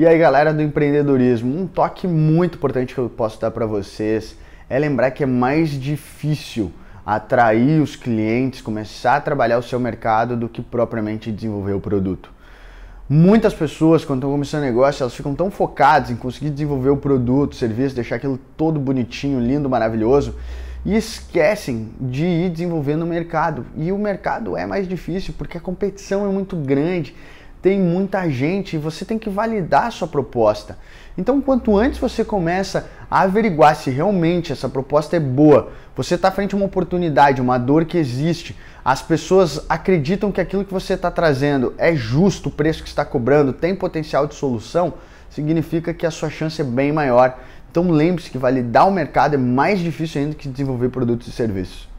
E aí, galera do empreendedorismo, um toque muito importante que eu posso dar para vocês é lembrar que é mais difícil atrair os clientes, começar a trabalhar o seu mercado do que propriamente desenvolver o produto. Muitas pessoas, quando estão começando negócio, elas ficam tão focadas em conseguir desenvolver o produto, o serviço, deixar aquilo todo bonitinho, lindo, maravilhoso, e esquecem de ir desenvolvendo o mercado. E o mercado é mais difícil porque a competição é muito grande tem muita gente e você tem que validar a sua proposta. Então, quanto antes você começa a averiguar se realmente essa proposta é boa, você está frente a uma oportunidade, uma dor que existe, as pessoas acreditam que aquilo que você está trazendo é justo, o preço que está cobrando tem potencial de solução, significa que a sua chance é bem maior. Então, lembre-se que validar o mercado é mais difícil ainda que desenvolver produtos e serviços.